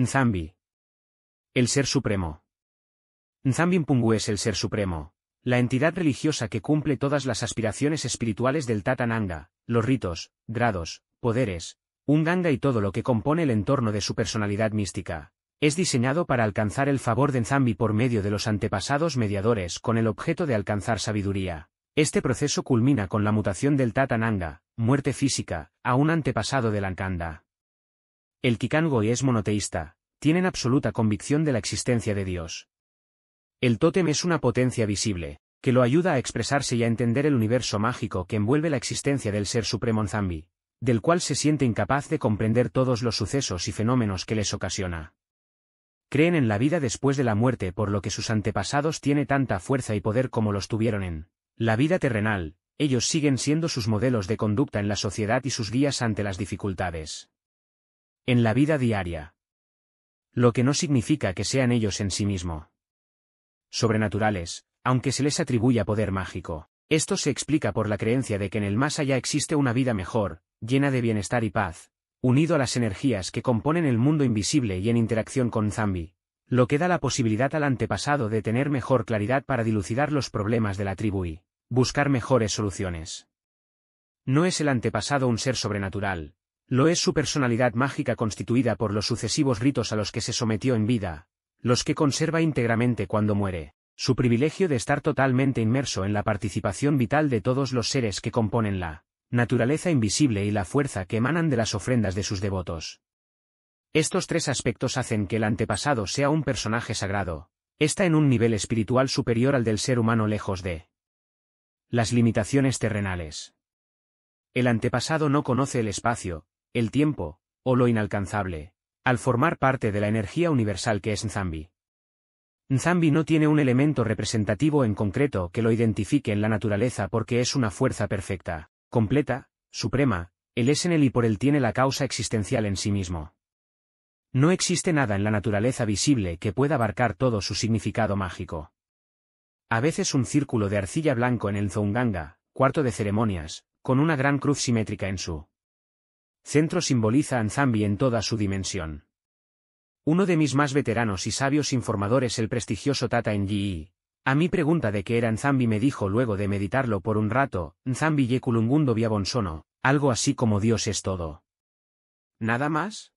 Nzambi. El Ser Supremo. Nzambi Mpungu es el Ser Supremo, la entidad religiosa que cumple todas las aspiraciones espirituales del Tatananga, los ritos, grados, poderes, un Ganga y todo lo que compone el entorno de su personalidad mística. Es diseñado para alcanzar el favor de Nzambi por medio de los antepasados mediadores con el objeto de alcanzar sabiduría. Este proceso culmina con la mutación del Tatananga, muerte física, a un antepasado del Ankanda. El y es monoteísta, tienen absoluta convicción de la existencia de Dios. El tótem es una potencia visible, que lo ayuda a expresarse y a entender el universo mágico que envuelve la existencia del Ser Supremo Zambi, del cual se siente incapaz de comprender todos los sucesos y fenómenos que les ocasiona. Creen en la vida después de la muerte por lo que sus antepasados tiene tanta fuerza y poder como los tuvieron en la vida terrenal, ellos siguen siendo sus modelos de conducta en la sociedad y sus guías ante las dificultades en la vida diaria. Lo que no significa que sean ellos en sí mismo sobrenaturales, aunque se les atribuya poder mágico. Esto se explica por la creencia de que en el más allá existe una vida mejor, llena de bienestar y paz, unido a las energías que componen el mundo invisible y en interacción con Zambi, lo que da la posibilidad al antepasado de tener mejor claridad para dilucidar los problemas de la tribu y buscar mejores soluciones. No es el antepasado un ser sobrenatural, lo es su personalidad mágica constituida por los sucesivos ritos a los que se sometió en vida, los que conserva íntegramente cuando muere, su privilegio de estar totalmente inmerso en la participación vital de todos los seres que componen la naturaleza invisible y la fuerza que emanan de las ofrendas de sus devotos. Estos tres aspectos hacen que el antepasado sea un personaje sagrado, está en un nivel espiritual superior al del ser humano lejos de las limitaciones terrenales. El antepasado no conoce el espacio, el tiempo, o lo inalcanzable, al formar parte de la energía universal que es Nzambi. Nzambi no tiene un elemento representativo en concreto que lo identifique en la naturaleza porque es una fuerza perfecta, completa, suprema, él es en él y por él tiene la causa existencial en sí mismo. No existe nada en la naturaleza visible que pueda abarcar todo su significado mágico. A veces un círculo de arcilla blanco en el Zonganga, cuarto de ceremonias, con una gran cruz simétrica en su Centro simboliza a Nzambi en toda su dimensión. Uno de mis más veteranos y sabios informadores el prestigioso Tata Ngi, a mi pregunta de qué era Nzambi me dijo luego de meditarlo por un rato, Nzambi yekulungundo via Viabonsono, algo así como Dios es todo. ¿Nada más?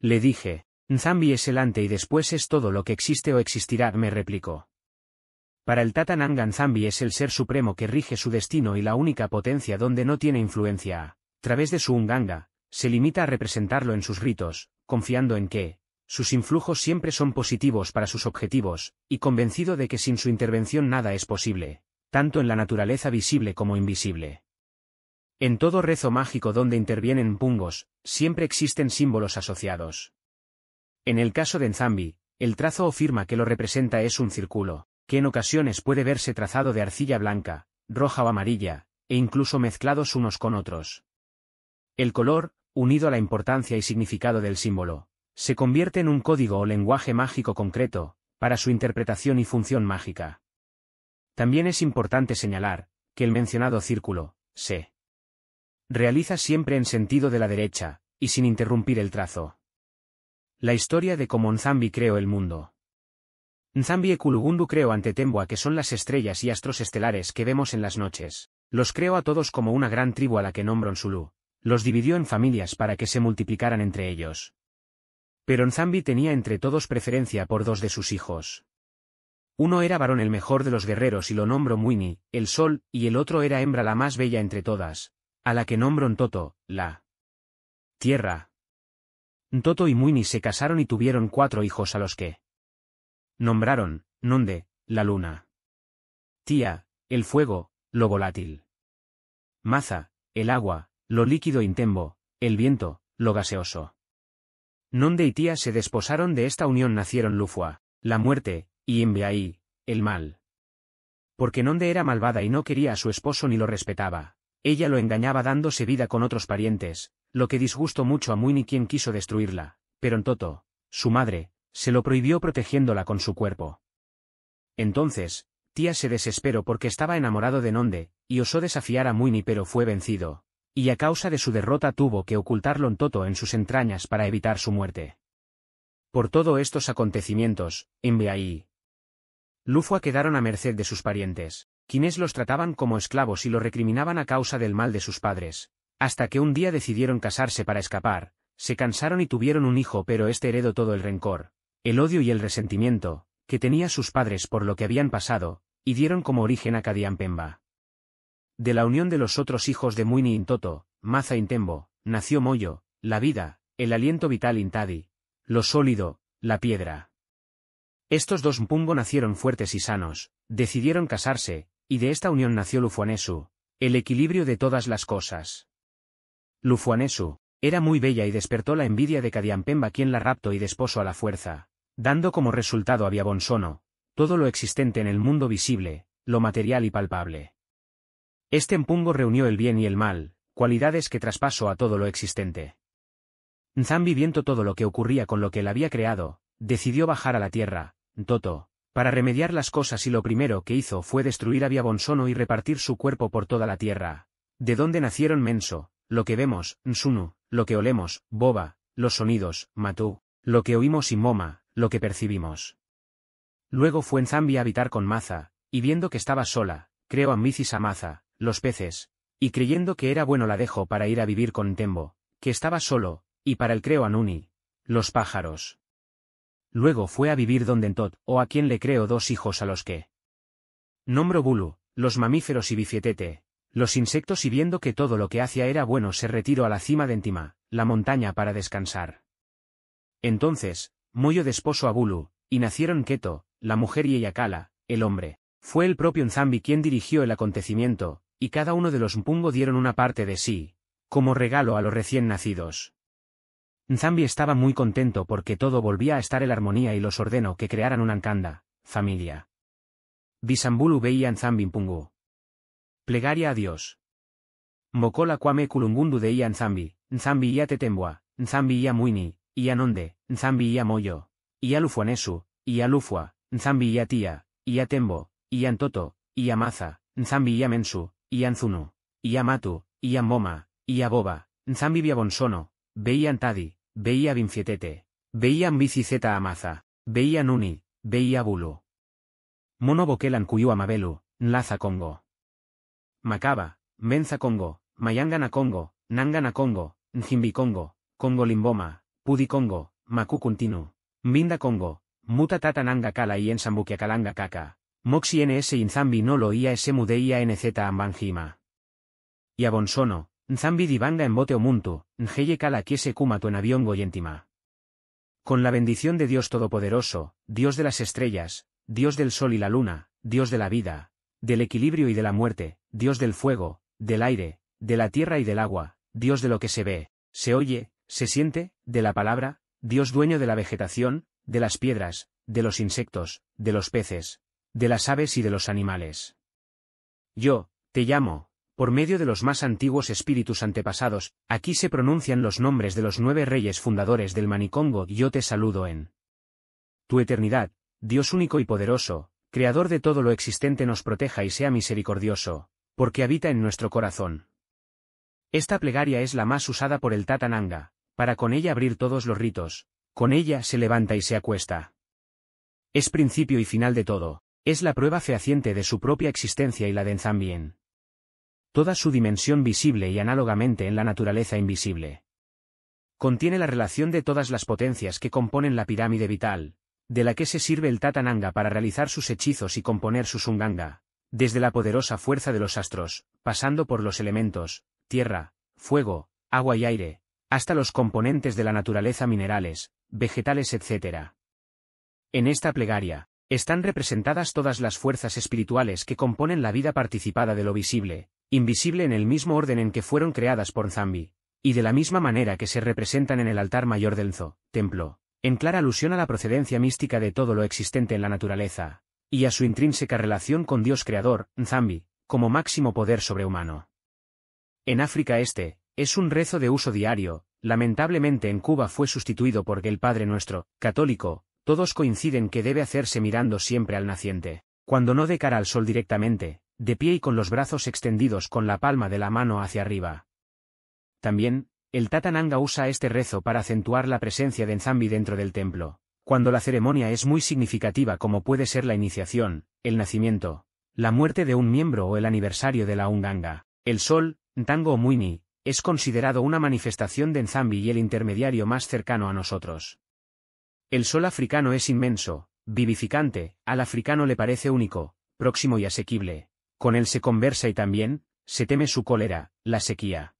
Le dije, Nzambi es el ante y después es todo lo que existe o existirá, me replicó. Para el Nanga Nzambi es el ser supremo que rige su destino y la única potencia donde no tiene influencia través de su unganga, se limita a representarlo en sus ritos, confiando en que, sus influjos siempre son positivos para sus objetivos, y convencido de que sin su intervención nada es posible, tanto en la naturaleza visible como invisible. En todo rezo mágico donde intervienen pungos, siempre existen símbolos asociados. En el caso de Nzambi, el trazo o firma que lo representa es un círculo, que en ocasiones puede verse trazado de arcilla blanca, roja o amarilla, e incluso mezclados unos con otros. El color, unido a la importancia y significado del símbolo, se convierte en un código o lenguaje mágico concreto, para su interpretación y función mágica. También es importante señalar, que el mencionado círculo, se realiza siempre en sentido de la derecha, y sin interrumpir el trazo. La historia de cómo Nzambi creó el mundo. Nzambi e Kulugundu creó ante Temboa que son las estrellas y astros estelares que vemos en las noches. Los creo a todos como una gran tribu a la que nombró Sulu, los dividió en familias para que se multiplicaran entre ellos. Pero Nzambi tenía entre todos preferencia por dos de sus hijos. Uno era varón el mejor de los guerreros y lo nombró Muini, el sol, y el otro era hembra la más bella entre todas, a la que nombró Ntoto, la tierra. Ntoto y Muini se casaron y tuvieron cuatro hijos a los que nombraron, Nonde, la luna. Tía, el fuego, lo volátil. Maza, el agua, lo líquido intembo, el viento, lo gaseoso. Nonde y Tía se desposaron de esta unión nacieron Lufua, la muerte, y ahí, el mal. Porque Nonde era malvada y no quería a su esposo ni lo respetaba. Ella lo engañaba dándose vida con otros parientes, lo que disgustó mucho a Muini quien quiso destruirla, pero Ntoto, su madre, se lo prohibió protegiéndola con su cuerpo. Entonces, Tía se desesperó porque estaba enamorado de Nonde, y osó desafiar a Muini pero fue vencido, y a causa de su derrota tuvo que ocultarlo en toto en sus entrañas para evitar su muerte. Por todos estos acontecimientos, en Beaí, Lufua quedaron a merced de sus parientes, quienes los trataban como esclavos y lo recriminaban a causa del mal de sus padres, hasta que un día decidieron casarse para escapar, se cansaron y tuvieron un hijo pero este heredó todo el rencor, el odio y el resentimiento, que tenía sus padres por lo que habían pasado, y dieron como origen a Kadian Pemba. De la unión de los otros hijos de Muini Intoto, Maza Intembo, nació Moyo, la vida, el aliento vital Intadi, lo sólido, la piedra. Estos dos Mpungo nacieron fuertes y sanos, decidieron casarse, y de esta unión nació Lufuanesu, el equilibrio de todas las cosas. Lufuanesu, era muy bella y despertó la envidia de Cadiampemba quien la raptó y desposó a la fuerza, dando como resultado a Viabonsono, todo lo existente en el mundo visible, lo material y palpable. Este empungo reunió el bien y el mal, cualidades que traspasó a todo lo existente. Nzambi viendo todo lo que ocurría con lo que él había creado, decidió bajar a la tierra, Toto, para remediar las cosas y lo primero que hizo fue destruir a Viabonsono y repartir su cuerpo por toda la tierra. De donde nacieron Menso, lo que vemos, Nsunu, lo que olemos, Boba, los sonidos, Matú, lo que oímos y Moma, lo que percibimos. Luego fue Nzambi a habitar con Maza, y viendo que estaba sola, creó a Mizis a Maza, los peces, y creyendo que era bueno la dejó para ir a vivir con Tembo, que estaba solo, y para el creo Anuni, los pájaros. Luego fue a vivir donde Entot, o a quien le creo dos hijos a los que. Nombro Bulu, los mamíferos y Bifietete, los insectos y viendo que todo lo que hacía era bueno se retiró a la cima de Entima, la montaña para descansar. Entonces, Moyo desposó a Bulu, y nacieron Keto, la mujer y Eyakala, el hombre. Fue el propio Nzambi quien dirigió el acontecimiento, y cada uno de los Mpungo dieron una parte de sí, como regalo a los recién nacidos. Nzambi estaba muy contento porque todo volvía a estar en armonía y los ordenó que crearan una Ankanda, familia. Bisambulu veía Nzambi mpungo. Plegaria a Dios. Mokola Kwame Kulungundu de Ia Nzambi, Nzambi a Tetembua, Nzambi y Muini, Ia Nonde, Nzambi a Moyo, Ia Lufuanesu, a Lufua, Nzambi Ia Tia, a Tembo, Ia Ntoto, a Maza, Nzambi a Mensu, Ianzuno, Iamatu, IAMBOMA, Iaboba, Nzambi Bonsono, veían Tadi, veía Vincietete, Veia a Amaza, veía Nuni, veía Bulu. Mono Boquelan Cuyu Amabelu, Nlaza Congo. Macaba, Menza Congo, Mayangana Congo, Nangana Congo, Njimbi Congo, Congo Limboma, Pudi Congo, Macu Minda Congo, Muta Nanga Kala y Kalanga Kaka. Moxi NS Inzambi no lo ia ese mudeia NZ ambangima. Y abonsono, Nzambi divanga en bote omuntu, Ngeye kala kiese kuma tu en avión goyentima. Con la bendición de Dios Todopoderoso, Dios de las estrellas, Dios del sol y la luna, Dios de la vida, del equilibrio y de la muerte, Dios del fuego, del aire, de la tierra y del agua, Dios de lo que se ve, se oye, se siente, de la palabra, Dios dueño de la vegetación, de las piedras, de los insectos, de los peces, de las aves y de los animales. Yo, te llamo, por medio de los más antiguos espíritus antepasados, aquí se pronuncian los nombres de los nueve reyes fundadores del Manicongo y yo te saludo en tu eternidad, Dios único y poderoso, Creador de todo lo existente nos proteja y sea misericordioso, porque habita en nuestro corazón. Esta plegaria es la más usada por el Tatananga, para con ella abrir todos los ritos, con ella se levanta y se acuesta. Es principio y final de todo. Es la prueba fehaciente de su propia existencia y la de Toda su dimensión visible y análogamente en la naturaleza invisible. Contiene la relación de todas las potencias que componen la pirámide vital, de la que se sirve el Tatananga para realizar sus hechizos y componer su Sunganga, desde la poderosa fuerza de los astros, pasando por los elementos, tierra, fuego, agua y aire, hasta los componentes de la naturaleza minerales, vegetales etc. En esta plegaria, están representadas todas las fuerzas espirituales que componen la vida participada de lo visible, invisible en el mismo orden en que fueron creadas por Zambi, y de la misma manera que se representan en el altar mayor del Zo, templo, en clara alusión a la procedencia mística de todo lo existente en la naturaleza, y a su intrínseca relación con Dios Creador, Zambi, como máximo poder sobrehumano. En África Este, es un rezo de uso diario, lamentablemente en Cuba fue sustituido porque el Padre Nuestro, católico, todos coinciden que debe hacerse mirando siempre al naciente, cuando no de cara al sol directamente, de pie y con los brazos extendidos con la palma de la mano hacia arriba. También, el Tatananga usa este rezo para acentuar la presencia de Nzambi dentro del templo, cuando la ceremonia es muy significativa como puede ser la iniciación, el nacimiento, la muerte de un miembro o el aniversario de la Unganga. El sol, Ntango Muini, es considerado una manifestación de Nzambi y el intermediario más cercano a nosotros. El sol africano es inmenso, vivificante, al africano le parece único, próximo y asequible. Con él se conversa y también, se teme su cólera, la sequía.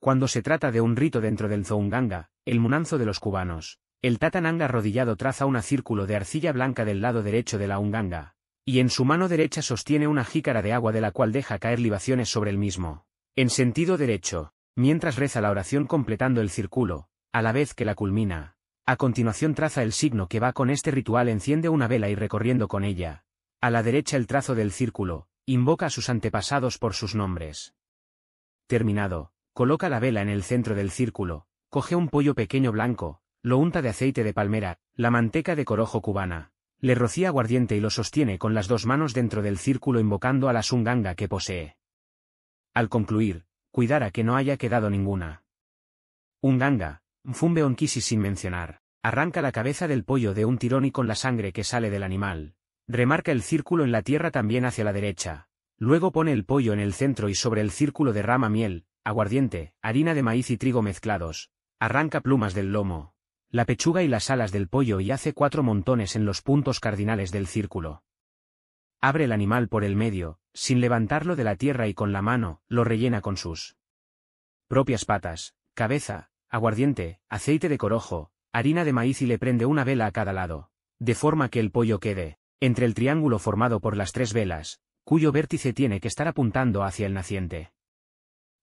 Cuando se trata de un rito dentro del Zounganga, el munanzo de los cubanos, el tatananga arrodillado traza un círculo de arcilla blanca del lado derecho de la unganga, y en su mano derecha sostiene una jícara de agua de la cual deja caer libaciones sobre el mismo, en sentido derecho, mientras reza la oración completando el círculo, a la vez que la culmina. A continuación traza el signo que va con este ritual enciende una vela y recorriendo con ella, a la derecha el trazo del círculo, invoca a sus antepasados por sus nombres. Terminado, coloca la vela en el centro del círculo, coge un pollo pequeño blanco, lo unta de aceite de palmera, la manteca de corojo cubana, le rocía aguardiente y lo sostiene con las dos manos dentro del círculo invocando a la sunganga que posee. Al concluir, cuidar que no haya quedado ninguna. Unganga, Mfumbe sin mencionar, arranca la cabeza del pollo de un tirón y con la sangre que sale del animal, remarca el círculo en la tierra también hacia la derecha, luego pone el pollo en el centro y sobre el círculo derrama miel, aguardiente, harina de maíz y trigo mezclados, arranca plumas del lomo, la pechuga y las alas del pollo y hace cuatro montones en los puntos cardinales del círculo. Abre el animal por el medio, sin levantarlo de la tierra y con la mano, lo rellena con sus propias patas, cabeza, aguardiente, aceite de corojo, harina de maíz y le prende una vela a cada lado, de forma que el pollo quede, entre el triángulo formado por las tres velas, cuyo vértice tiene que estar apuntando hacia el naciente.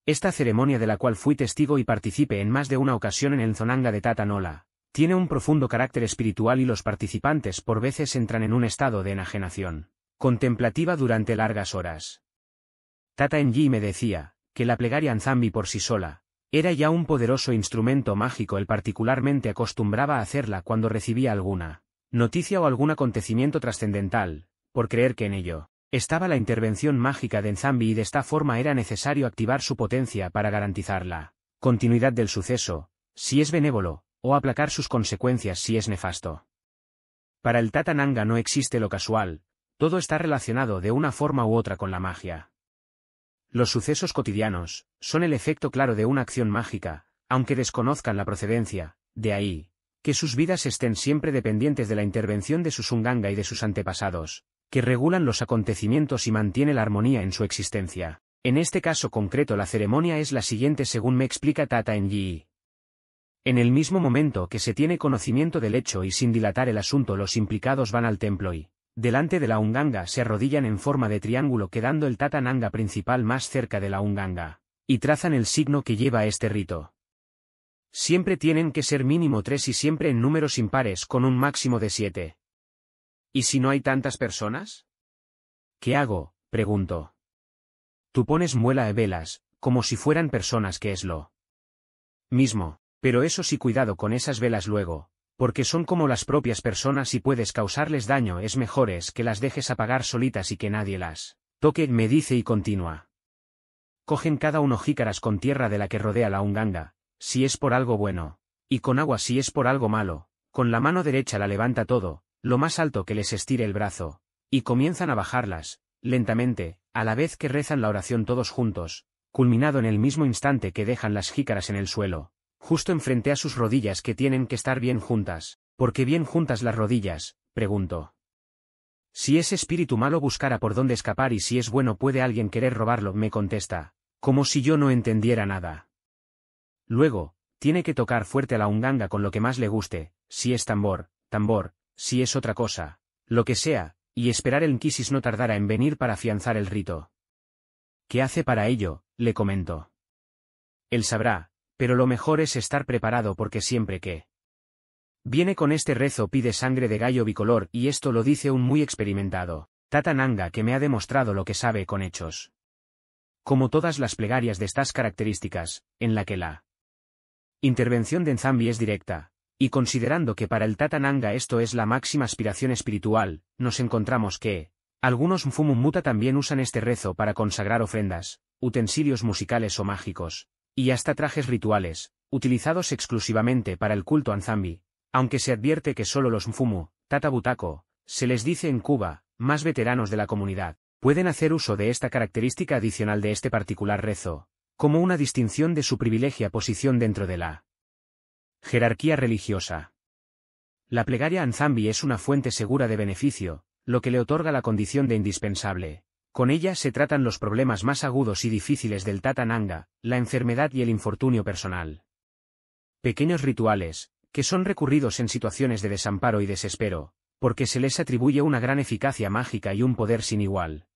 Esta ceremonia de la cual fui testigo y participé en más de una ocasión en el Zonanga de Tatanola, tiene un profundo carácter espiritual y los participantes por veces entran en un estado de enajenación, contemplativa durante largas horas. Tata Enji me decía, que la plegaria Anzambi por sí sola, era ya un poderoso instrumento mágico el particularmente acostumbraba a hacerla cuando recibía alguna noticia o algún acontecimiento trascendental, por creer que en ello estaba la intervención mágica de Nzambi y de esta forma era necesario activar su potencia para garantizar la continuidad del suceso, si es benévolo, o aplacar sus consecuencias si es nefasto. Para el Tatananga no existe lo casual, todo está relacionado de una forma u otra con la magia. Los sucesos cotidianos, son el efecto claro de una acción mágica, aunque desconozcan la procedencia, de ahí, que sus vidas estén siempre dependientes de la intervención de sus Unganga y de sus antepasados, que regulan los acontecimientos y mantiene la armonía en su existencia. En este caso concreto la ceremonia es la siguiente según me explica Tata en Yi. En el mismo momento que se tiene conocimiento del hecho y sin dilatar el asunto los implicados van al templo y, delante de la Unganga se arrodillan en forma de triángulo quedando el Tata Nanga principal más cerca de la Unganga y trazan el signo que lleva este rito. Siempre tienen que ser mínimo tres y siempre en números impares con un máximo de siete. ¿Y si no hay tantas personas? ¿Qué hago? pregunto. Tú pones muela de velas, como si fueran personas que es lo mismo, pero eso sí cuidado con esas velas luego, porque son como las propias personas y puedes causarles daño es mejor es que las dejes apagar solitas y que nadie las toque, me dice y continúa cogen cada uno jícaras con tierra de la que rodea la unganga, si es por algo bueno, y con agua si es por algo malo, con la mano derecha la levanta todo, lo más alto que les estire el brazo, y comienzan a bajarlas, lentamente, a la vez que rezan la oración todos juntos, culminado en el mismo instante que dejan las jícaras en el suelo, justo enfrente a sus rodillas que tienen que estar bien juntas, porque bien juntas las rodillas, pregunto. Si ese espíritu malo buscara por dónde escapar y si es bueno puede alguien querer robarlo, me contesta, como si yo no entendiera nada. Luego, tiene que tocar fuerte a la unganga con lo que más le guste, si es tambor, tambor, si es otra cosa, lo que sea, y esperar el Nkisis no tardara en venir para afianzar el rito. ¿Qué hace para ello? le comento. Él sabrá, pero lo mejor es estar preparado porque siempre que Viene con este rezo pide sangre de gallo bicolor y esto lo dice un muy experimentado, Tatananga que me ha demostrado lo que sabe con hechos. Como todas las plegarias de estas características, en la que la intervención de Nzambi es directa, y considerando que para el Tatananga esto es la máxima aspiración espiritual, nos encontramos que, algunos Muta también usan este rezo para consagrar ofrendas, utensilios musicales o mágicos, y hasta trajes rituales, utilizados exclusivamente para el culto a Nzambi. Aunque se advierte que solo los Mfumu, Tata Butaco, se les dice en Cuba, más veteranos de la comunidad, pueden hacer uso de esta característica adicional de este particular rezo, como una distinción de su privilegia posición dentro de la jerarquía religiosa. La plegaria Anzambi es una fuente segura de beneficio, lo que le otorga la condición de indispensable. Con ella se tratan los problemas más agudos y difíciles del Tatananga, la enfermedad y el infortunio personal. Pequeños rituales, que son recurridos en situaciones de desamparo y desespero, porque se les atribuye una gran eficacia mágica y un poder sin igual.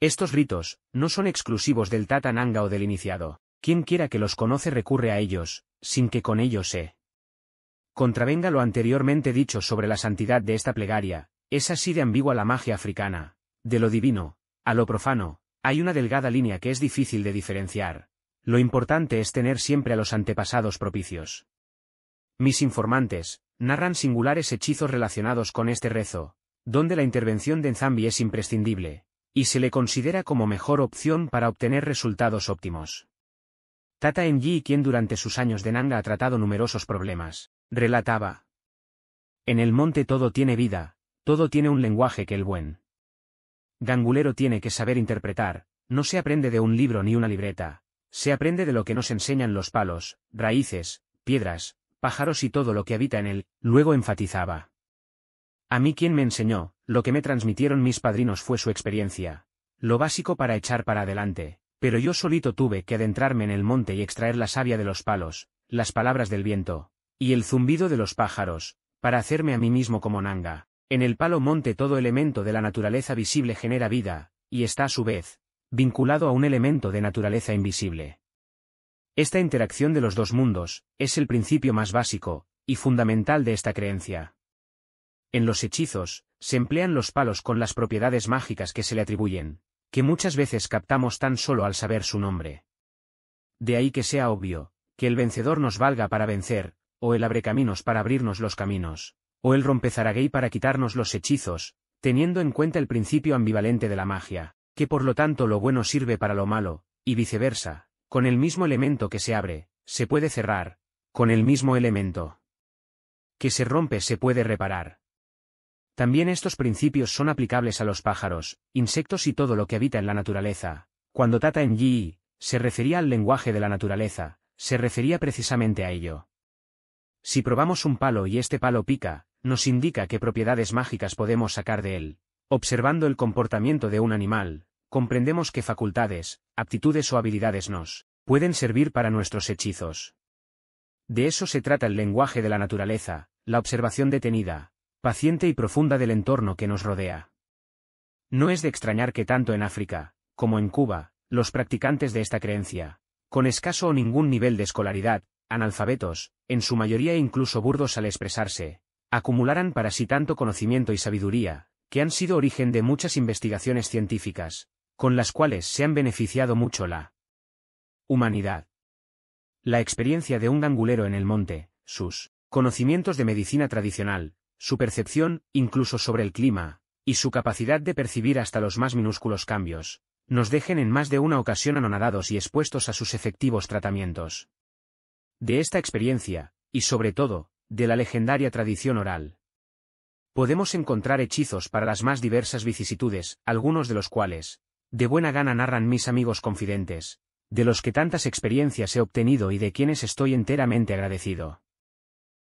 Estos ritos, no son exclusivos del Tatananga o del iniciado. Quien quiera que los conoce recurre a ellos, sin que con ellos se contravenga lo anteriormente dicho sobre la santidad de esta plegaria, es así de ambigua la magia africana, de lo divino, a lo profano, hay una delgada línea que es difícil de diferenciar. Lo importante es tener siempre a los antepasados propicios. Mis informantes, narran singulares hechizos relacionados con este rezo, donde la intervención de Nzambi es imprescindible, y se le considera como mejor opción para obtener resultados óptimos. Tata Enji, quien durante sus años de Nanga ha tratado numerosos problemas, relataba. En el monte todo tiene vida, todo tiene un lenguaje que el buen. Gangulero tiene que saber interpretar, no se aprende de un libro ni una libreta, se aprende de lo que nos enseñan los palos, raíces, piedras, pájaros y todo lo que habita en él, luego enfatizaba. A mí quien me enseñó, lo que me transmitieron mis padrinos fue su experiencia, lo básico para echar para adelante, pero yo solito tuve que adentrarme en el monte y extraer la savia de los palos, las palabras del viento, y el zumbido de los pájaros, para hacerme a mí mismo como nanga. En el palo monte todo elemento de la naturaleza visible genera vida, y está a su vez, vinculado a un elemento de naturaleza invisible. Esta interacción de los dos mundos es el principio más básico y fundamental de esta creencia. En los hechizos, se emplean los palos con las propiedades mágicas que se le atribuyen, que muchas veces captamos tan solo al saber su nombre. De ahí que sea obvio, que el vencedor nos valga para vencer, o el abre caminos para abrirnos los caminos, o el rompezaraguey para quitarnos los hechizos, teniendo en cuenta el principio ambivalente de la magia, que por lo tanto lo bueno sirve para lo malo, y viceversa, con el mismo elemento que se abre, se puede cerrar, con el mismo elemento que se rompe se puede reparar. También estos principios son aplicables a los pájaros, insectos y todo lo que habita en la naturaleza. Cuando Tata en Yi se refería al lenguaje de la naturaleza, se refería precisamente a ello. Si probamos un palo y este palo pica, nos indica qué propiedades mágicas podemos sacar de él. Observando el comportamiento de un animal, comprendemos que facultades, aptitudes o habilidades nos pueden servir para nuestros hechizos. De eso se trata el lenguaje de la naturaleza, la observación detenida, paciente y profunda del entorno que nos rodea. No es de extrañar que tanto en África, como en Cuba, los practicantes de esta creencia, con escaso o ningún nivel de escolaridad, analfabetos, en su mayoría incluso burdos al expresarse, acumularan para sí tanto conocimiento y sabiduría, que han sido origen de muchas investigaciones científicas, con las cuales se han beneficiado mucho la humanidad. La experiencia de un gangulero en el monte, sus conocimientos de medicina tradicional, su percepción, incluso sobre el clima, y su capacidad de percibir hasta los más minúsculos cambios, nos dejen en más de una ocasión anonadados y expuestos a sus efectivos tratamientos. De esta experiencia, y sobre todo, de la legendaria tradición oral. Podemos encontrar hechizos para las más diversas vicisitudes, algunos de los cuales, de buena gana narran mis amigos confidentes, de los que tantas experiencias he obtenido y de quienes estoy enteramente agradecido.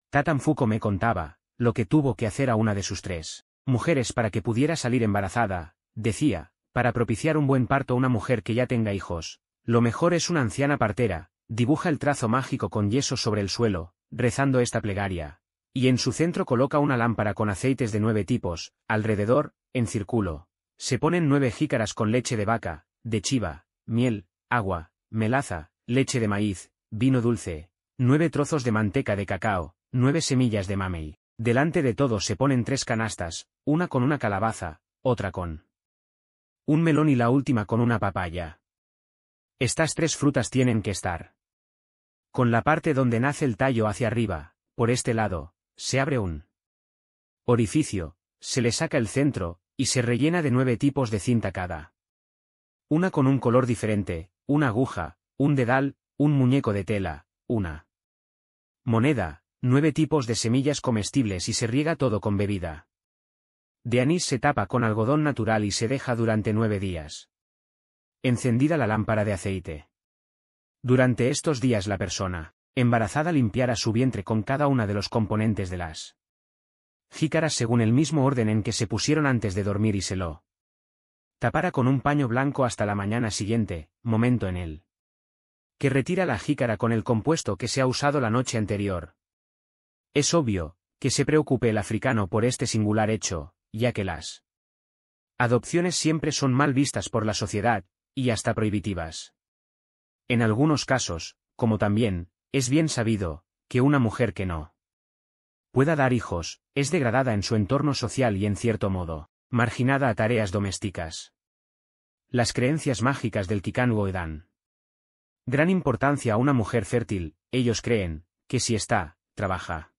Tatan Fuco me contaba, lo que tuvo que hacer a una de sus tres mujeres para que pudiera salir embarazada, decía, para propiciar un buen parto a una mujer que ya tenga hijos, lo mejor es una anciana partera, dibuja el trazo mágico con yeso sobre el suelo, rezando esta plegaria, y en su centro coloca una lámpara con aceites de nueve tipos, alrededor, en círculo, se ponen nueve jícaras con leche de vaca, de chiva, miel, agua, melaza, leche de maíz, vino dulce, nueve trozos de manteca de cacao, nueve semillas de mamey. Delante de todo se ponen tres canastas, una con una calabaza, otra con un melón y la última con una papaya. Estas tres frutas tienen que estar. Con la parte donde nace el tallo hacia arriba, por este lado, se abre un orificio, se le saca el centro, y se rellena de nueve tipos de cinta cada. Una con un color diferente, una aguja, un dedal, un muñeco de tela, una moneda, nueve tipos de semillas comestibles y se riega todo con bebida. De anís se tapa con algodón natural y se deja durante nueve días. Encendida la lámpara de aceite. Durante estos días la persona embarazada limpiará su vientre con cada una de los componentes de las jícaras según el mismo orden en que se pusieron antes de dormir y se lo tapara con un paño blanco hasta la mañana siguiente, momento en él que retira la jícara con el compuesto que se ha usado la noche anterior. Es obvio, que se preocupe el africano por este singular hecho, ya que las adopciones siempre son mal vistas por la sociedad, y hasta prohibitivas. En algunos casos, como también, es bien sabido, que una mujer que no pueda dar hijos, es degradada en su entorno social y en cierto modo, marginada a tareas domésticas. Las creencias mágicas del Kikanu Edan. Gran importancia a una mujer fértil, ellos creen, que si está, trabaja.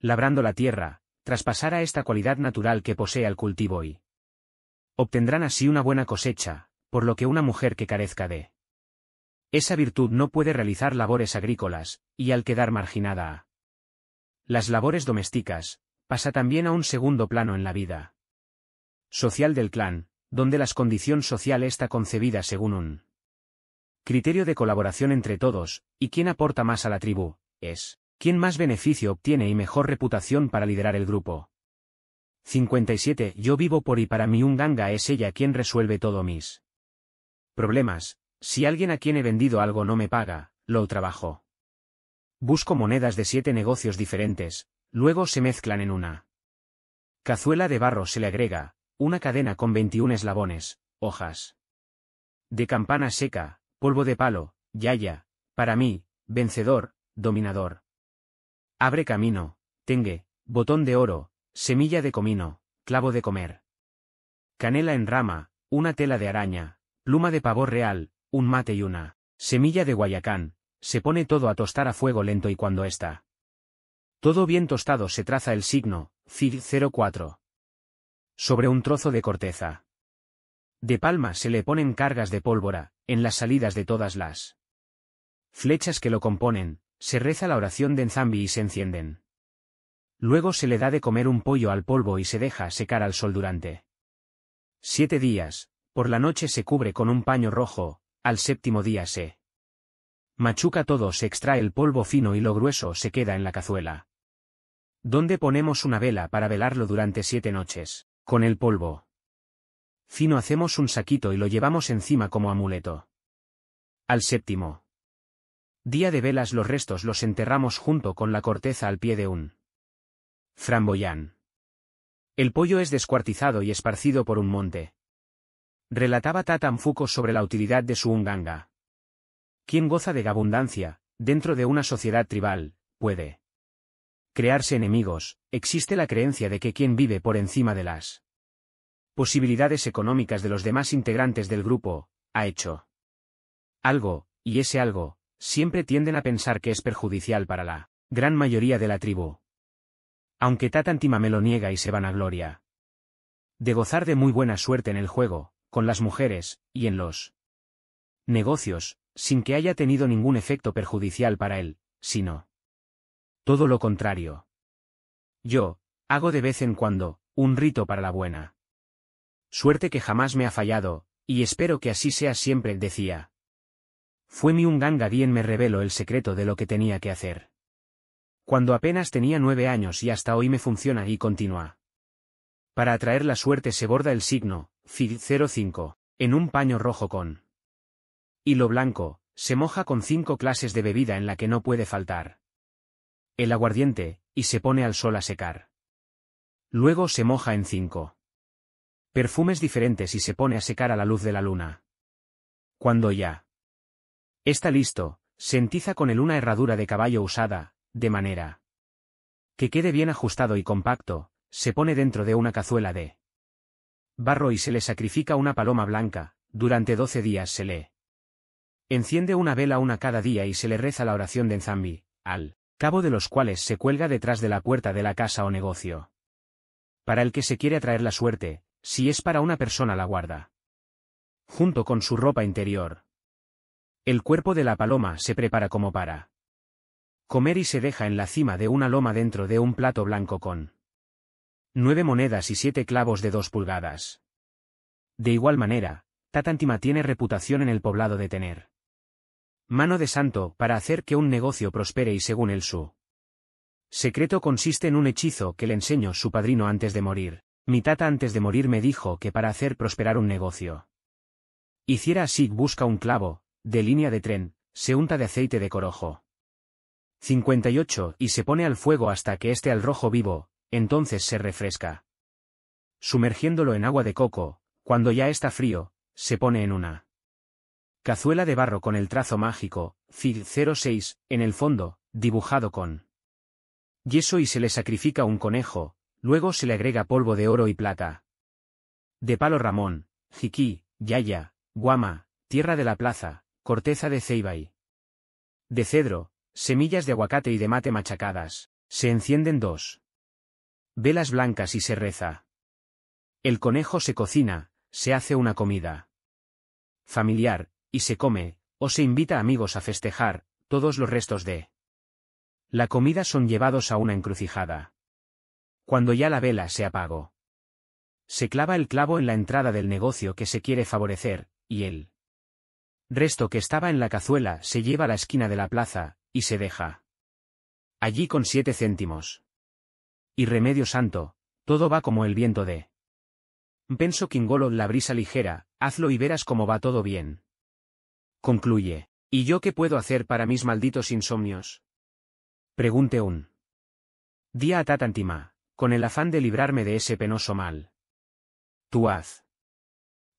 Labrando la tierra, traspasará esta cualidad natural que posee al cultivo y obtendrán así una buena cosecha, por lo que una mujer que carezca de esa virtud no puede realizar labores agrícolas, y al quedar marginada a las labores domésticas, pasa también a un segundo plano en la vida social del clan, donde la condición social está concebida según un criterio de colaboración entre todos, y quien aporta más a la tribu, es quien más beneficio obtiene y mejor reputación para liderar el grupo. 57. Yo vivo por y para mí un ganga es ella quien resuelve todo mis problemas. Si alguien a quien he vendido algo no me paga, lo trabajo. Busco monedas de siete negocios diferentes, luego se mezclan en una. Cazuela de barro se le agrega, una cadena con 21 eslabones, hojas. De campana seca, polvo de palo, yaya, para mí, vencedor, dominador. Abre camino, tengue, botón de oro, semilla de comino, clavo de comer. Canela en rama, una tela de araña, pluma de pavor real, un mate y una semilla de guayacán, se pone todo a tostar a fuego lento y cuando está todo bien tostado se traza el signo, FIG 04. Sobre un trozo de corteza. De palma se le ponen cargas de pólvora, en las salidas de todas las flechas que lo componen, se reza la oración de Nzambi y se encienden. Luego se le da de comer un pollo al polvo y se deja secar al sol durante siete días, por la noche se cubre con un paño rojo, al séptimo día se Machuca todo, se extrae el polvo fino y lo grueso se queda en la cazuela. Donde ponemos una vela para velarlo durante siete noches, con el polvo. Fino hacemos un saquito y lo llevamos encima como amuleto. Al séptimo. Día de velas los restos los enterramos junto con la corteza al pie de un framboyán. El pollo es descuartizado y esparcido por un monte. Relataba Tatanfuco sobre la utilidad de su unganga. Quien goza de abundancia, dentro de una sociedad tribal, puede crearse enemigos, existe la creencia de que quien vive por encima de las posibilidades económicas de los demás integrantes del grupo, ha hecho algo, y ese algo, siempre tienden a pensar que es perjudicial para la gran mayoría de la tribu. Aunque Tatantima me lo niega y se van a gloria de gozar de muy buena suerte en el juego, con las mujeres, y en los negocios, sin que haya tenido ningún efecto perjudicial para él, sino todo lo contrario. Yo, hago de vez en cuando, un rito para la buena. Suerte que jamás me ha fallado, y espero que así sea siempre, decía. Fue mi ganga bien me reveló el secreto de lo que tenía que hacer. Cuando apenas tenía nueve años y hasta hoy me funciona y continúa. Para atraer la suerte se borda el signo, 05, en un paño rojo con y lo blanco, se moja con cinco clases de bebida en la que no puede faltar. El aguardiente, y se pone al sol a secar. Luego se moja en cinco perfumes diferentes y se pone a secar a la luz de la luna. Cuando ya está listo, se entiza con el una herradura de caballo usada, de manera que quede bien ajustado y compacto, se pone dentro de una cazuela de barro y se le sacrifica una paloma blanca, durante doce días se lee. Enciende una vela una cada día y se le reza la oración de Enzambi, al cabo de los cuales se cuelga detrás de la puerta de la casa o negocio. Para el que se quiere atraer la suerte, si es para una persona la guarda. Junto con su ropa interior. El cuerpo de la paloma se prepara como para comer y se deja en la cima de una loma dentro de un plato blanco con nueve monedas y siete clavos de dos pulgadas. De igual manera, Tatantima tiene reputación en el poblado de tener Mano de santo, para hacer que un negocio prospere y según el su secreto consiste en un hechizo que le enseño su padrino antes de morir. Mi tata antes de morir me dijo que para hacer prosperar un negocio. Hiciera así busca un clavo, de línea de tren, se unta de aceite de corojo. 58 y se pone al fuego hasta que esté al rojo vivo, entonces se refresca. Sumergiéndolo en agua de coco, cuando ya está frío, se pone en una Cazuela de barro con el trazo mágico, FIG 06, en el fondo, dibujado con yeso y se le sacrifica un conejo, luego se le agrega polvo de oro y plata. De palo ramón, jiquí, yaya, guama, tierra de la plaza, corteza de ceibay. De cedro, semillas de aguacate y de mate machacadas, se encienden dos velas blancas y se reza. El conejo se cocina, se hace una comida familiar, y se come, o se invita amigos a festejar, todos los restos de la comida son llevados a una encrucijada. Cuando ya la vela se apagó, se clava el clavo en la entrada del negocio que se quiere favorecer, y el resto que estaba en la cazuela se lleva a la esquina de la plaza, y se deja allí con siete céntimos. Y remedio santo, todo va como el viento de. Penso Kingolo la brisa ligera, hazlo y verás cómo va todo bien. Concluye. ¿Y yo qué puedo hacer para mis malditos insomnios? Pregunte un. Día a Tatántima, con el afán de librarme de ese penoso mal. Tú haz.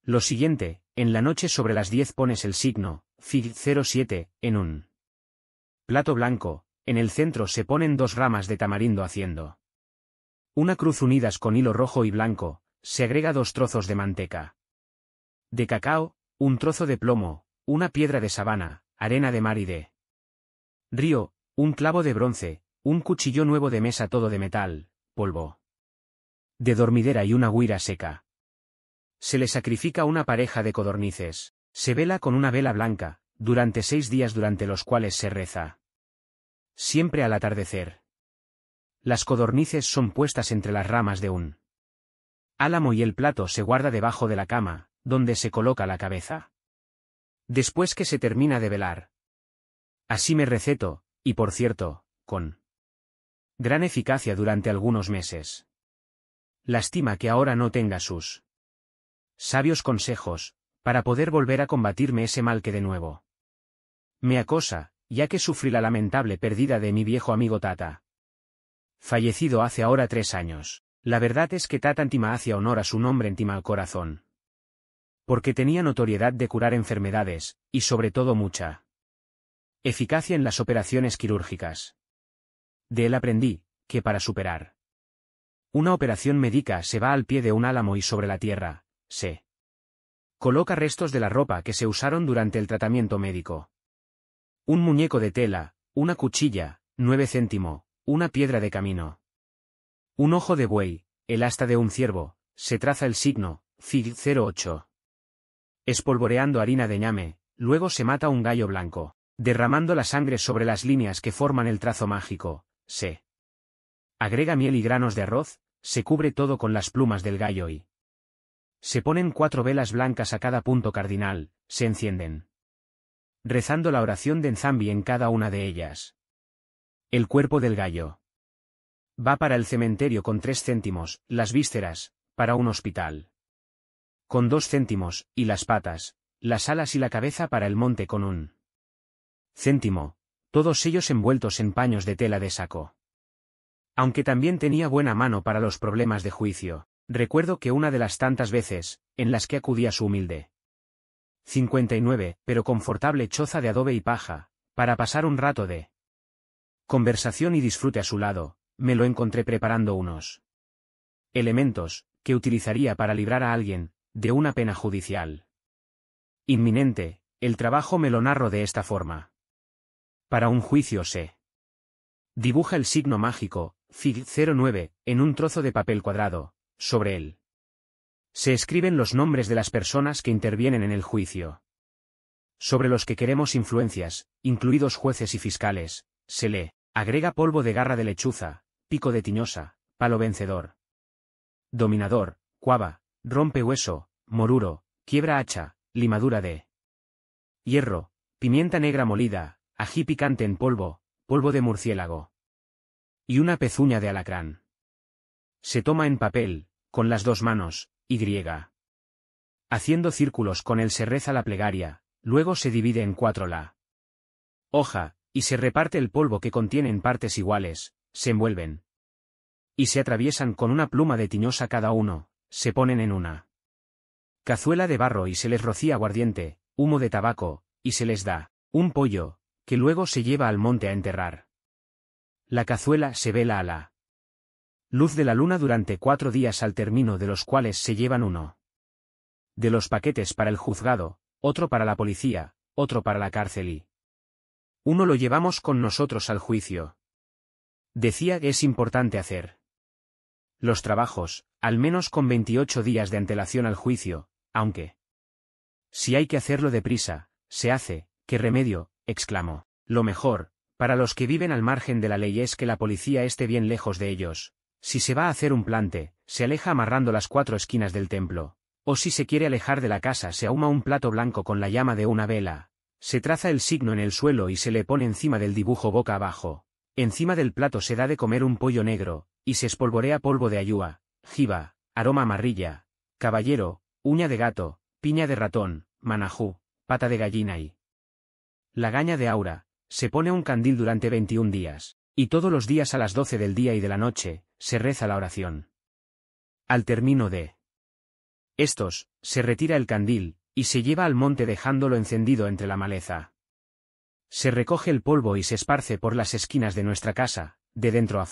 Lo siguiente, en la noche sobre las 10 pones el signo, FIG 07, en un plato blanco, en el centro se ponen dos ramas de tamarindo haciendo una cruz unidas con hilo rojo y blanco, se agrega dos trozos de manteca. De cacao, un trozo de plomo, una piedra de sabana, arena de mar y de río, un clavo de bronce, un cuchillo nuevo de mesa todo de metal, polvo de dormidera y una guira seca. Se le sacrifica una pareja de codornices, se vela con una vela blanca, durante seis días durante los cuales se reza. Siempre al atardecer. Las codornices son puestas entre las ramas de un álamo y el plato se guarda debajo de la cama, donde se coloca la cabeza. Después que se termina de velar. Así me receto, y por cierto, con gran eficacia durante algunos meses. Lástima que ahora no tenga sus sabios consejos, para poder volver a combatirme ese mal que de nuevo me acosa, ya que sufrí la lamentable pérdida de mi viejo amigo Tata. Fallecido hace ahora tres años. La verdad es que Tata Antima hace honor a su nombre Antima al corazón porque tenía notoriedad de curar enfermedades, y sobre todo mucha eficacia en las operaciones quirúrgicas. De él aprendí, que para superar una operación médica se va al pie de un álamo y sobre la tierra, se coloca restos de la ropa que se usaron durante el tratamiento médico. Un muñeco de tela, una cuchilla, nueve céntimo, una piedra de camino. Un ojo de buey, el asta de un ciervo, se traza el signo, FIG 08 espolvoreando harina de ñame, luego se mata un gallo blanco, derramando la sangre sobre las líneas que forman el trazo mágico, se agrega miel y granos de arroz, se cubre todo con las plumas del gallo y se ponen cuatro velas blancas a cada punto cardinal, se encienden. Rezando la oración de Nzambi en cada una de ellas. El cuerpo del gallo. Va para el cementerio con tres céntimos, las vísceras, para un hospital con dos céntimos, y las patas, las alas y la cabeza para el monte con un céntimo, todos ellos envueltos en paños de tela de saco. Aunque también tenía buena mano para los problemas de juicio, recuerdo que una de las tantas veces, en las que acudía su humilde 59, pero confortable choza de adobe y paja, para pasar un rato de conversación y disfrute a su lado, me lo encontré preparando unos elementos que utilizaría para librar a alguien, de una pena judicial. Inminente, el trabajo me lo narro de esta forma. Para un juicio se dibuja el signo mágico, FIG 09, en un trozo de papel cuadrado, sobre él. Se escriben los nombres de las personas que intervienen en el juicio. Sobre los que queremos influencias, incluidos jueces y fiscales, se le agrega polvo de garra de lechuza, pico de tiñosa, palo vencedor. Dominador, cuava, Rompe hueso, moruro, quiebra hacha, limadura de hierro, pimienta negra molida, ají picante en polvo, polvo de murciélago. Y una pezuña de alacrán. Se toma en papel, con las dos manos, y griega. Haciendo círculos con él se reza la plegaria, luego se divide en cuatro la hoja, y se reparte el polvo que contiene en partes iguales, se envuelven. Y se atraviesan con una pluma de tiñosa cada uno, se ponen en una cazuela de barro y se les rocía aguardiente, humo de tabaco, y se les da un pollo, que luego se lleva al monte a enterrar. La cazuela se vela a la luz de la luna durante cuatro días al término de los cuales se llevan uno de los paquetes para el juzgado, otro para la policía, otro para la cárcel y uno lo llevamos con nosotros al juicio. Decía que es importante hacer los trabajos, al menos con 28 días de antelación al juicio, aunque... Si hay que hacerlo deprisa, se hace, qué remedio, exclamó. Lo mejor, para los que viven al margen de la ley es que la policía esté bien lejos de ellos. Si se va a hacer un plante, se aleja amarrando las cuatro esquinas del templo. O si se quiere alejar de la casa se ahuma un plato blanco con la llama de una vela. Se traza el signo en el suelo y se le pone encima del dibujo boca abajo. Encima del plato se da de comer un pollo negro, y se espolvorea polvo de ayúa, jiba, aroma amarilla, caballero, uña de gato, piña de ratón, manajú, pata de gallina y... la gaña de aura, se pone un candil durante 21 días, y todos los días a las 12 del día y de la noche, se reza la oración. Al término de estos, se retira el candil, y se lleva al monte dejándolo encendido entre la maleza. Se recoge el polvo y se esparce por las esquinas de nuestra casa, de dentro a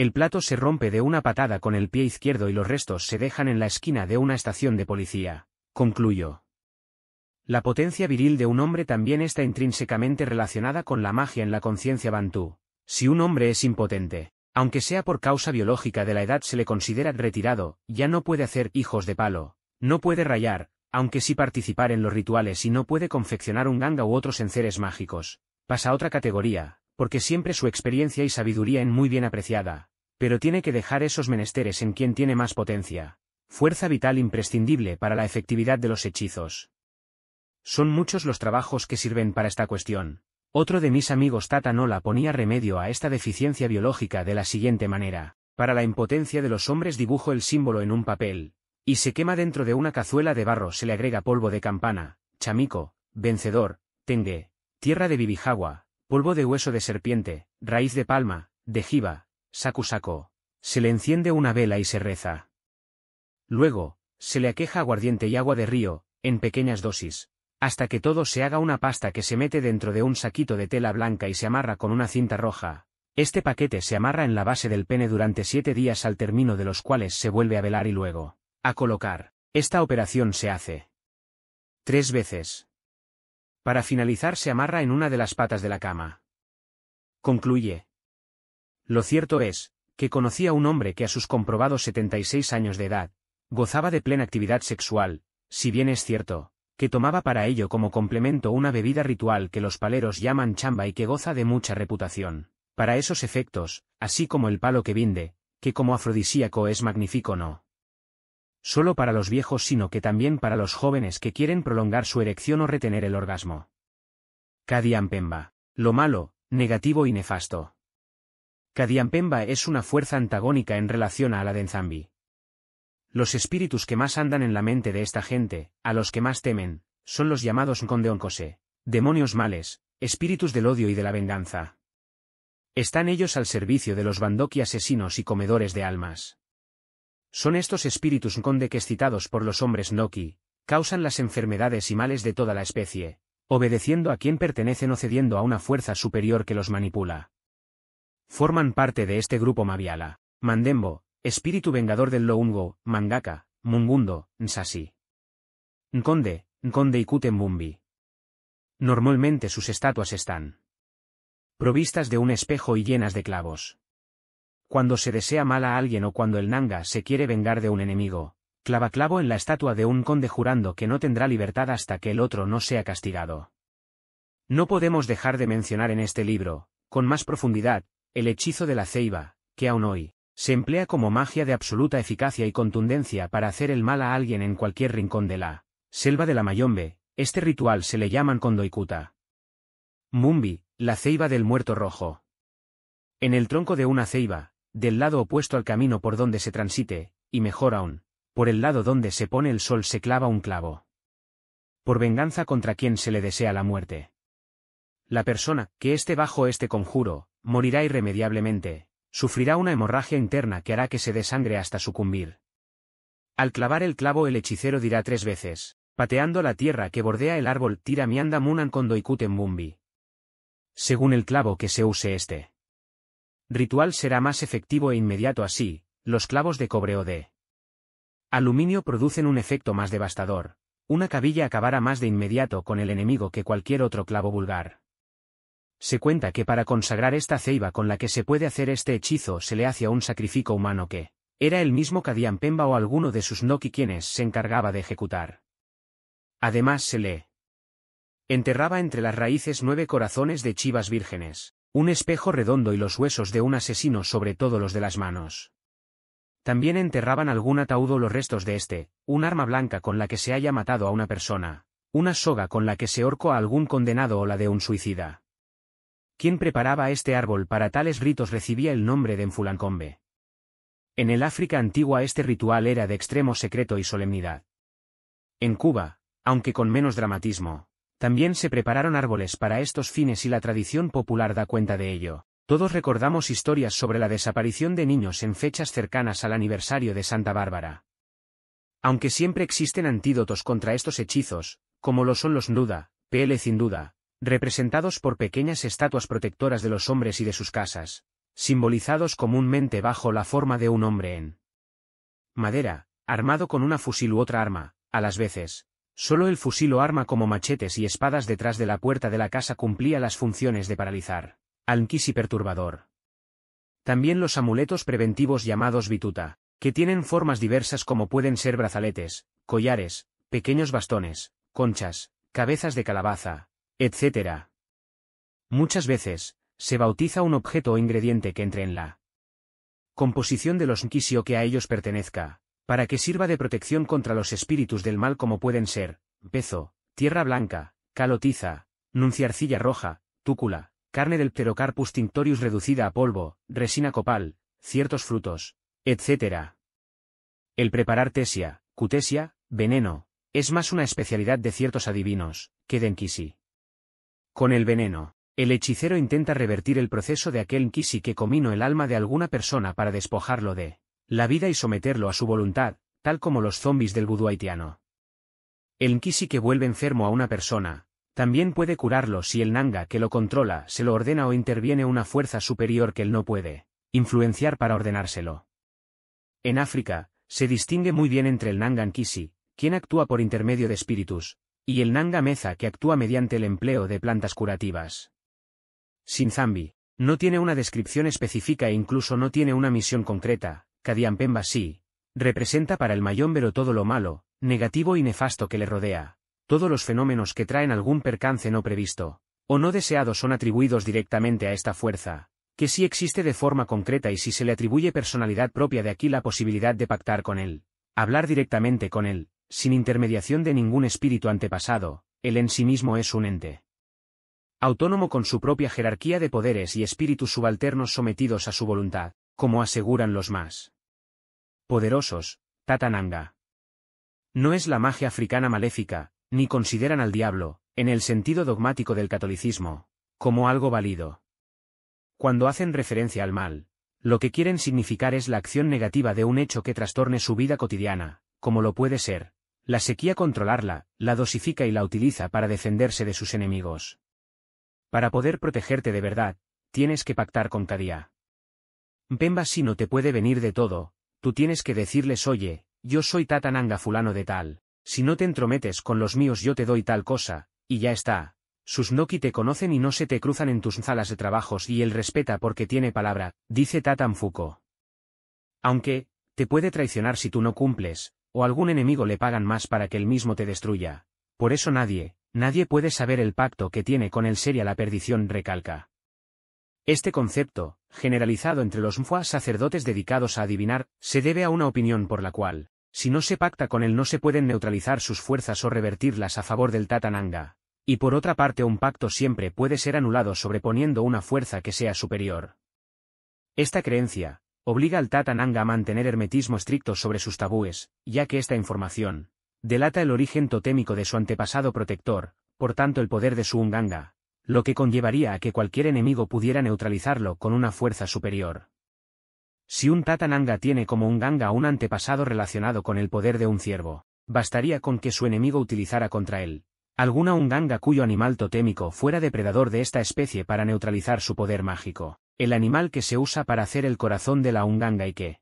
el plato se rompe de una patada con el pie izquierdo y los restos se dejan en la esquina de una estación de policía. Concluyo. La potencia viril de un hombre también está intrínsecamente relacionada con la magia en la conciencia bantú. Si un hombre es impotente, aunque sea por causa biológica de la edad se le considera retirado, ya no puede hacer hijos de palo, no puede rayar, aunque sí participar en los rituales y no puede confeccionar un ganga u otros enceres mágicos. Pasa a otra categoría, porque siempre su experiencia y sabiduría es muy bien apreciada, pero tiene que dejar esos menesteres en quien tiene más potencia, fuerza vital imprescindible para la efectividad de los hechizos. Son muchos los trabajos que sirven para esta cuestión. Otro de mis amigos Tata Nola ponía remedio a esta deficiencia biológica de la siguiente manera. Para la impotencia de los hombres dibujo el símbolo en un papel, y se quema dentro de una cazuela de barro se le agrega polvo de campana, chamico, vencedor, tengue, tierra de bibijagua, polvo de hueso de serpiente, raíz de palma, de jiba, Sakusako Se le enciende una vela y se reza. Luego, se le aqueja aguardiente y agua de río, en pequeñas dosis, hasta que todo se haga una pasta que se mete dentro de un saquito de tela blanca y se amarra con una cinta roja. Este paquete se amarra en la base del pene durante siete días al término de los cuales se vuelve a velar y luego a colocar. Esta operación se hace tres veces. Para finalizar se amarra en una de las patas de la cama. Concluye, lo cierto es, que conocía a un hombre que a sus comprobados 76 años de edad, gozaba de plena actividad sexual, si bien es cierto, que tomaba para ello como complemento una bebida ritual que los paleros llaman chamba y que goza de mucha reputación. Para esos efectos, así como el palo que vinde, que como afrodisíaco es magnífico no solo para los viejos sino que también para los jóvenes que quieren prolongar su erección o retener el orgasmo. Cadian Pemba. Lo malo, negativo y nefasto. Kadiampemba es una fuerza antagónica en relación a la Denzambi. Los espíritus que más andan en la mente de esta gente, a los que más temen, son los llamados Nkondeonkose, demonios males, espíritus del odio y de la venganza. Están ellos al servicio de los bandoki asesinos y comedores de almas. Son estos espíritus Nkonde que excitados por los hombres Noki, causan las enfermedades y males de toda la especie, obedeciendo a quien pertenecen o cediendo a una fuerza superior que los manipula. Forman parte de este grupo Maviala, Mandembo, espíritu vengador del Loungo, Mangaka, Mungundo, Nsasi. Nkonde, Nkonde y Kutembumbi. Normalmente sus estatuas están provistas de un espejo y llenas de clavos. Cuando se desea mal a alguien o cuando el Nanga se quiere vengar de un enemigo, clava clavo en la estatua de un conde jurando que no tendrá libertad hasta que el otro no sea castigado. No podemos dejar de mencionar en este libro, con más profundidad, el hechizo de la ceiba, que aún hoy, se emplea como magia de absoluta eficacia y contundencia para hacer el mal a alguien en cualquier rincón de la selva de la Mayombe, este ritual se le llaman condoikuta. Mumbi, la ceiba del muerto rojo. En el tronco de una ceiba, del lado opuesto al camino por donde se transite, y mejor aún, por el lado donde se pone el sol se clava un clavo. Por venganza contra quien se le desea la muerte. La persona que esté bajo este conjuro, morirá irremediablemente, sufrirá una hemorragia interna que hará que se desangre hasta sucumbir. Al clavar el clavo el hechicero dirá tres veces, pateando la tierra que bordea el árbol tira mianda munan con bumbi. Según el clavo que se use este. Ritual será más efectivo e inmediato así, los clavos de cobre o de aluminio producen un efecto más devastador. Una cabilla acabará más de inmediato con el enemigo que cualquier otro clavo vulgar. Se cuenta que para consagrar esta ceiba con la que se puede hacer este hechizo se le hacía un sacrificio humano que era el mismo Kadian Pemba o alguno de sus Noki quienes se encargaba de ejecutar. Además se le enterraba entre las raíces nueve corazones de chivas vírgenes, un espejo redondo y los huesos de un asesino sobre todo los de las manos. También enterraban algún ataúd o los restos de este, un arma blanca con la que se haya matado a una persona, una soga con la que se horcó a algún condenado o la de un suicida. Quien preparaba este árbol para tales ritos recibía el nombre de Enfulancombe. En el África antigua este ritual era de extremo secreto y solemnidad. En Cuba, aunque con menos dramatismo, también se prepararon árboles para estos fines y la tradición popular da cuenta de ello. Todos recordamos historias sobre la desaparición de niños en fechas cercanas al aniversario de Santa Bárbara. Aunque siempre existen antídotos contra estos hechizos, como lo son los nuda, PL sin duda, representados por pequeñas estatuas protectoras de los hombres y de sus casas, simbolizados comúnmente bajo la forma de un hombre en madera, armado con una fusil u otra arma, a las veces, solo el fusil o arma como machetes y espadas detrás de la puerta de la casa cumplía las funciones de paralizar, anquis y perturbador. También los amuletos preventivos llamados bituta, que tienen formas diversas como pueden ser brazaletes, collares, pequeños bastones, conchas, cabezas de calabaza, etc. Muchas veces, se bautiza un objeto o ingrediente que entre en la composición de los o que a ellos pertenezca, para que sirva de protección contra los espíritus del mal como pueden ser, pezo, tierra blanca, calotiza, nunciarcilla roja, túcula, carne del pterocarpus tinctorius reducida a polvo, resina copal, ciertos frutos, etc. El preparar tesia, cutesia, veneno, es más una especialidad de ciertos adivinos, que de con el veneno, el hechicero intenta revertir el proceso de aquel Nkisi que comino el alma de alguna persona para despojarlo de la vida y someterlo a su voluntad, tal como los zombis del vudú haitiano. El Nkisi que vuelve enfermo a una persona, también puede curarlo si el Nanga que lo controla se lo ordena o interviene una fuerza superior que él no puede influenciar para ordenárselo. En África, se distingue muy bien entre el Nanga Nkisi, quien actúa por intermedio de espíritus, y el Nanga Meza que actúa mediante el empleo de plantas curativas. Sinzambi, no tiene una descripción específica e incluso no tiene una misión concreta, Kadiampemba sí, representa para el Mayombero todo lo malo, negativo y nefasto que le rodea, todos los fenómenos que traen algún percance no previsto, o no deseado son atribuidos directamente a esta fuerza, que sí existe de forma concreta y si se le atribuye personalidad propia de aquí la posibilidad de pactar con él, hablar directamente con él, sin intermediación de ningún espíritu antepasado, él en sí mismo es un ente. Autónomo con su propia jerarquía de poderes y espíritus subalternos sometidos a su voluntad, como aseguran los más poderosos, Tatananga. No es la magia africana maléfica, ni consideran al diablo, en el sentido dogmático del catolicismo, como algo válido. Cuando hacen referencia al mal, lo que quieren significar es la acción negativa de un hecho que trastorne su vida cotidiana, como lo puede ser, la sequía controlarla, la dosifica y la utiliza para defenderse de sus enemigos. Para poder protegerte de verdad, tienes que pactar con Cadía. Pemba si no te puede venir de todo, tú tienes que decirles oye, yo soy Tatananga fulano de tal, si no te entrometes con los míos yo te doy tal cosa, y ya está. Sus Noki te conocen y no se te cruzan en tus salas de trabajos y él respeta porque tiene palabra, dice Tatanfuko. Aunque, te puede traicionar si tú no cumples, o algún enemigo le pagan más para que él mismo te destruya. Por eso nadie, nadie puede saber el pacto que tiene con el seria la perdición recalca. Este concepto, generalizado entre los mfuas sacerdotes dedicados a adivinar, se debe a una opinión por la cual, si no se pacta con él no se pueden neutralizar sus fuerzas o revertirlas a favor del Tatananga. Y por otra parte un pacto siempre puede ser anulado sobreponiendo una fuerza que sea superior. Esta creencia, obliga al Tatananga a mantener hermetismo estricto sobre sus tabúes, ya que esta información delata el origen totémico de su antepasado protector, por tanto el poder de su Unganga, lo que conllevaría a que cualquier enemigo pudiera neutralizarlo con una fuerza superior. Si un Tatananga tiene como Unganga un antepasado relacionado con el poder de un ciervo, bastaría con que su enemigo utilizara contra él alguna Unganga cuyo animal totémico fuera depredador de esta especie para neutralizar su poder mágico el animal que se usa para hacer el corazón de la unganga y que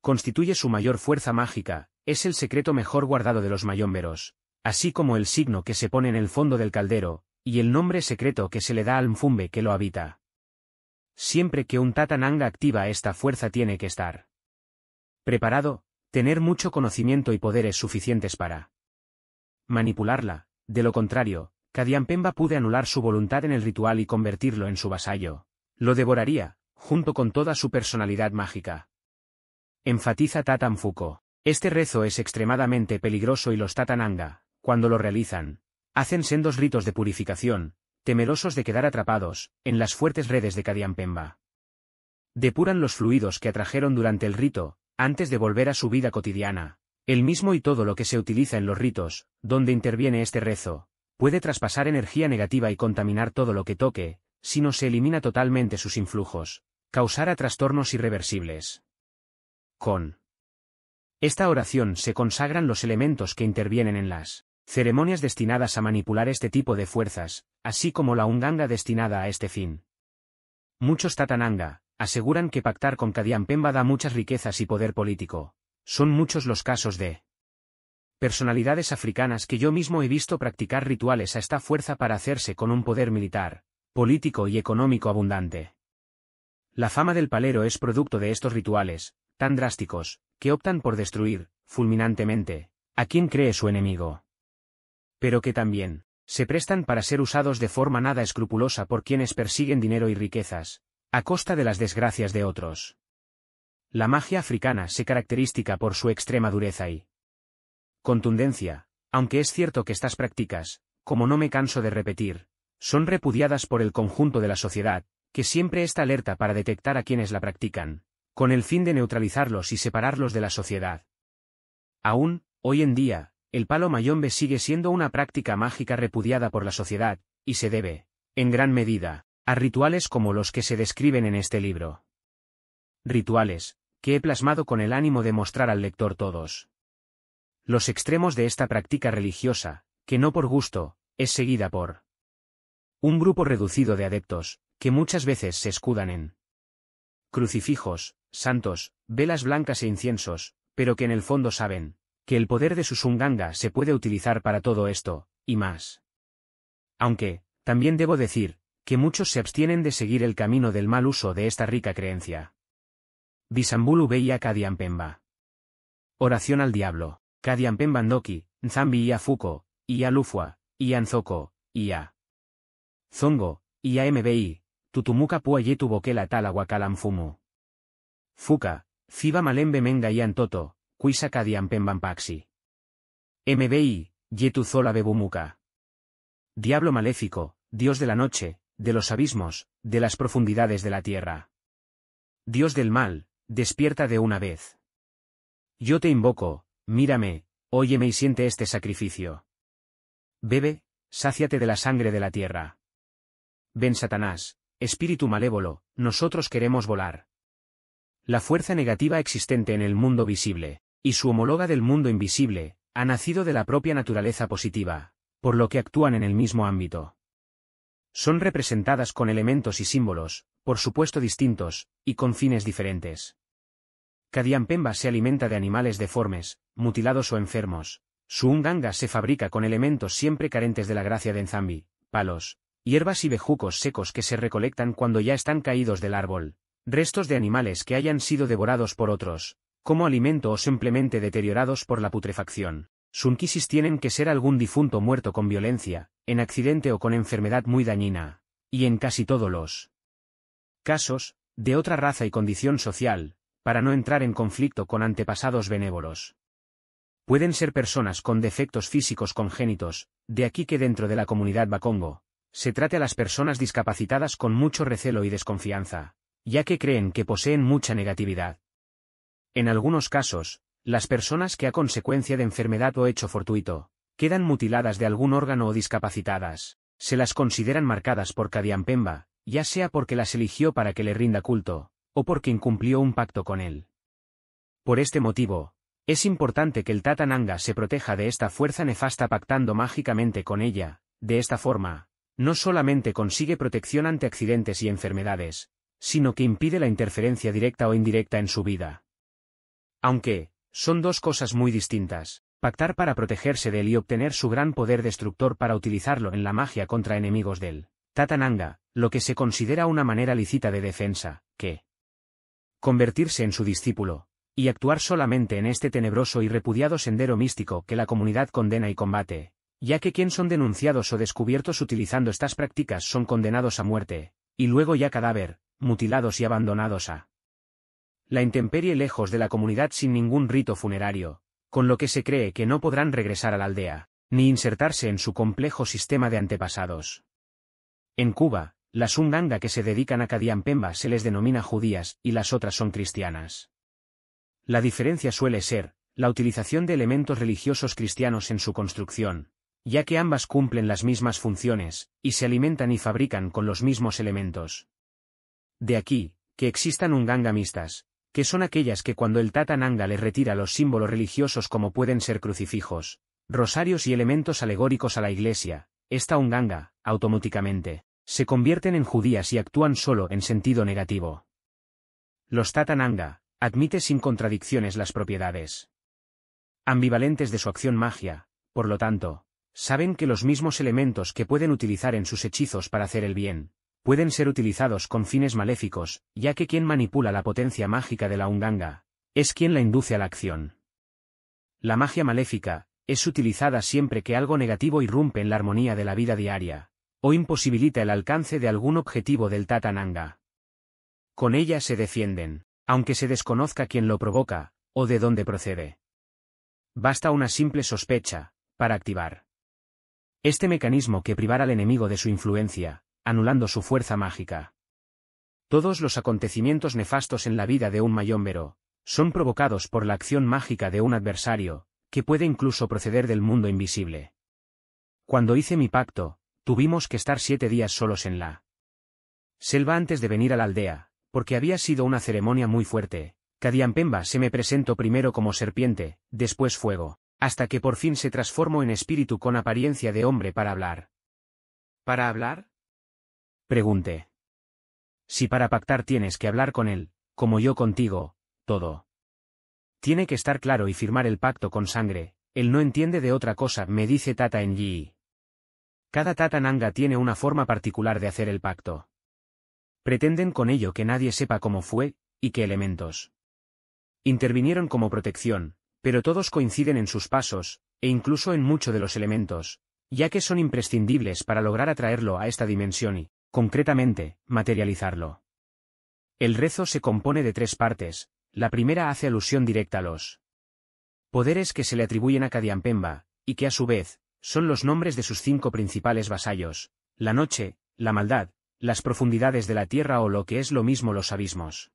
constituye su mayor fuerza mágica, es el secreto mejor guardado de los mayomberos, así como el signo que se pone en el fondo del caldero, y el nombre secreto que se le da al mfumbe que lo habita. Siempre que un tatananga activa esta fuerza tiene que estar preparado, tener mucho conocimiento y poderes suficientes para manipularla, de lo contrario, Kadiampemba pude anular su voluntad en el ritual y convertirlo en su vasallo. Lo devoraría, junto con toda su personalidad mágica. Enfatiza Tatan Fuco. Este rezo es extremadamente peligroso y los Tatananga, cuando lo realizan, hacen sendos ritos de purificación, temerosos de quedar atrapados, en las fuertes redes de Kadiampemba. Depuran los fluidos que atrajeron durante el rito, antes de volver a su vida cotidiana. El mismo y todo lo que se utiliza en los ritos, donde interviene este rezo, puede traspasar energía negativa y contaminar todo lo que toque, sino no se elimina totalmente sus influjos, causará trastornos irreversibles. Con esta oración se consagran los elementos que intervienen en las ceremonias destinadas a manipular este tipo de fuerzas, así como la unganga destinada a este fin. Muchos tatananga aseguran que pactar con Kadian Pemba da muchas riquezas y poder político. Son muchos los casos de personalidades africanas que yo mismo he visto practicar rituales a esta fuerza para hacerse con un poder militar, político y económico abundante. La fama del palero es producto de estos rituales, tan drásticos, que optan por destruir, fulminantemente, a quien cree su enemigo. Pero que también, se prestan para ser usados de forma nada escrupulosa por quienes persiguen dinero y riquezas, a costa de las desgracias de otros. La magia africana se caracteriza por su extrema dureza y contundencia, aunque es cierto que estas prácticas, como no me canso de repetir, son repudiadas por el conjunto de la sociedad, que siempre está alerta para detectar a quienes la practican, con el fin de neutralizarlos y separarlos de la sociedad. Aún, hoy en día, el palo mayombe sigue siendo una práctica mágica repudiada por la sociedad, y se debe, en gran medida, a rituales como los que se describen en este libro. Rituales, que he plasmado con el ánimo de mostrar al lector todos. Los extremos de esta práctica religiosa, que no por gusto, es seguida por un grupo reducido de adeptos, que muchas veces se escudan en crucifijos, santos, velas blancas e inciensos, pero que en el fondo saben que el poder de su sunganga se puede utilizar para todo esto, y más. Aunque, también debo decir, que muchos se abstienen de seguir el camino del mal uso de esta rica creencia. Bisambulu kadian Pemba Oración al diablo. Kadiampemba Ndoki, Nzambi Ia Fuko, Ia Lufua, Ia Nzoko, Ia. Zongo, IAMBI, Tutumuka Pua Yetu Bokela Tala Wakalam Fumu. Fuka, Ciba Malembe Menga Ian Toto, MBI, Yetu Zola Bebumuka. Diablo maléfico, Dios de la noche, de los abismos, de las profundidades de la tierra. Dios del mal, despierta de una vez. Yo te invoco, mírame, óyeme y siente este sacrificio. Bebe, sáciate de la sangre de la tierra. Ven Satanás, espíritu malévolo, nosotros queremos volar. La fuerza negativa existente en el mundo visible, y su homóloga del mundo invisible, ha nacido de la propia naturaleza positiva, por lo que actúan en el mismo ámbito. Son representadas con elementos y símbolos, por supuesto distintos, y con fines diferentes. Cadiampemba se alimenta de animales deformes, mutilados o enfermos. Su unganga se fabrica con elementos siempre carentes de la gracia de Nzambi, palos, hierbas y bejucos secos que se recolectan cuando ya están caídos del árbol, restos de animales que hayan sido devorados por otros, como alimento o simplemente deteriorados por la putrefacción. sunquisis tienen que ser algún difunto muerto con violencia, en accidente o con enfermedad muy dañina, y en casi todos los casos, de otra raza y condición social, para no entrar en conflicto con antepasados benévolos. Pueden ser personas con defectos físicos congénitos, de aquí que dentro de la comunidad Bakongo, se trate a las personas discapacitadas con mucho recelo y desconfianza, ya que creen que poseen mucha negatividad. En algunos casos, las personas que a consecuencia de enfermedad o hecho fortuito, quedan mutiladas de algún órgano o discapacitadas, se las consideran marcadas por Kadiampemba, ya sea porque las eligió para que le rinda culto, o porque incumplió un pacto con él. Por este motivo, es importante que el Tatananga se proteja de esta fuerza nefasta pactando mágicamente con ella, de esta forma, no solamente consigue protección ante accidentes y enfermedades, sino que impide la interferencia directa o indirecta en su vida. Aunque, son dos cosas muy distintas, pactar para protegerse de él y obtener su gran poder destructor para utilizarlo en la magia contra enemigos del Tatananga, lo que se considera una manera lícita de defensa, que convertirse en su discípulo, y actuar solamente en este tenebroso y repudiado sendero místico que la comunidad condena y combate, ya que quien son denunciados o descubiertos utilizando estas prácticas son condenados a muerte, y luego ya cadáver, mutilados y abandonados a la intemperie lejos de la comunidad sin ningún rito funerario, con lo que se cree que no podrán regresar a la aldea, ni insertarse en su complejo sistema de antepasados. En Cuba, las unganga que se dedican a Cadiampemba se les denomina judías y las otras son cristianas. La diferencia suele ser, la utilización de elementos religiosos cristianos en su construcción, ya que ambas cumplen las mismas funciones, y se alimentan y fabrican con los mismos elementos. De aquí, que existan unganga mixtas, que son aquellas que cuando el tatananga le retira los símbolos religiosos como pueden ser crucifijos, rosarios y elementos alegóricos a la iglesia, esta unganga, automáticamente, se convierten en judías y actúan solo en sentido negativo. Los Tatananga, admite sin contradicciones las propiedades ambivalentes de su acción magia, por lo tanto, saben que los mismos elementos que pueden utilizar en sus hechizos para hacer el bien, pueden ser utilizados con fines maléficos, ya que quien manipula la potencia mágica de la unganga, es quien la induce a la acción. La magia maléfica, es utilizada siempre que algo negativo irrumpe en la armonía de la vida diaria, o imposibilita el alcance de algún objetivo del Tatananga. Con ella se defienden, aunque se desconozca quién lo provoca, o de dónde procede. Basta una simple sospecha, para activar este mecanismo que privará al enemigo de su influencia, anulando su fuerza mágica. Todos los acontecimientos nefastos en la vida de un mayombero, son provocados por la acción mágica de un adversario, que puede incluso proceder del mundo invisible. Cuando hice mi pacto, tuvimos que estar siete días solos en la selva antes de venir a la aldea, porque había sido una ceremonia muy fuerte. Cadiampemba se me presentó primero como serpiente, después fuego hasta que por fin se transformó en espíritu con apariencia de hombre para hablar. ¿Para hablar? Pregunté. Si para pactar tienes que hablar con él, como yo contigo, todo. Tiene que estar claro y firmar el pacto con sangre, él no entiende de otra cosa, me dice Tata en Yi. Cada Tata Nanga tiene una forma particular de hacer el pacto. Pretenden con ello que nadie sepa cómo fue, y qué elementos. Intervinieron como protección, pero todos coinciden en sus pasos, e incluso en mucho de los elementos, ya que son imprescindibles para lograr atraerlo a esta dimensión y, concretamente, materializarlo. El rezo se compone de tres partes, la primera hace alusión directa a los poderes que se le atribuyen a Kadiampemba, y que a su vez, son los nombres de sus cinco principales vasallos, la noche, la maldad, las profundidades de la tierra o lo que es lo mismo los abismos.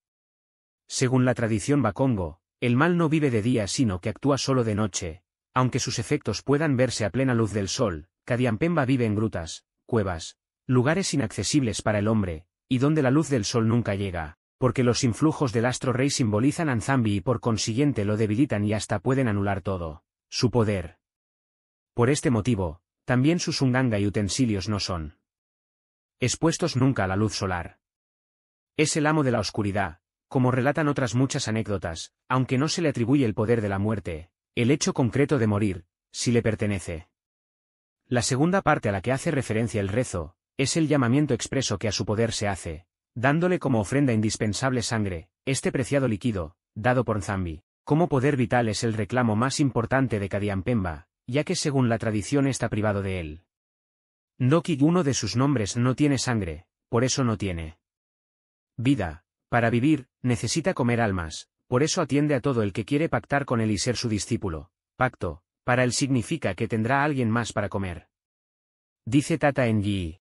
Según la tradición bakongo, el mal no vive de día sino que actúa solo de noche, aunque sus efectos puedan verse a plena luz del sol, Cadiampemba vive en grutas, cuevas, lugares inaccesibles para el hombre, y donde la luz del sol nunca llega, porque los influjos del astro rey simbolizan a y por consiguiente lo debilitan y hasta pueden anular todo, su poder. Por este motivo, también sus unganga y utensilios no son expuestos nunca a la luz solar. Es el amo de la oscuridad, como relatan otras muchas anécdotas, aunque no se le atribuye el poder de la muerte, el hecho concreto de morir, si le pertenece. La segunda parte a la que hace referencia el rezo, es el llamamiento expreso que a su poder se hace, dándole como ofrenda indispensable sangre, este preciado líquido, dado por Zambi. Como poder vital es el reclamo más importante de Kadiampemba, ya que según la tradición está privado de él. Noki, uno de sus nombres no tiene sangre, por eso no tiene vida, para vivir, Necesita comer almas, por eso atiende a todo el que quiere pactar con él y ser su discípulo. Pacto, para él significa que tendrá alguien más para comer. Dice Tata en Yi.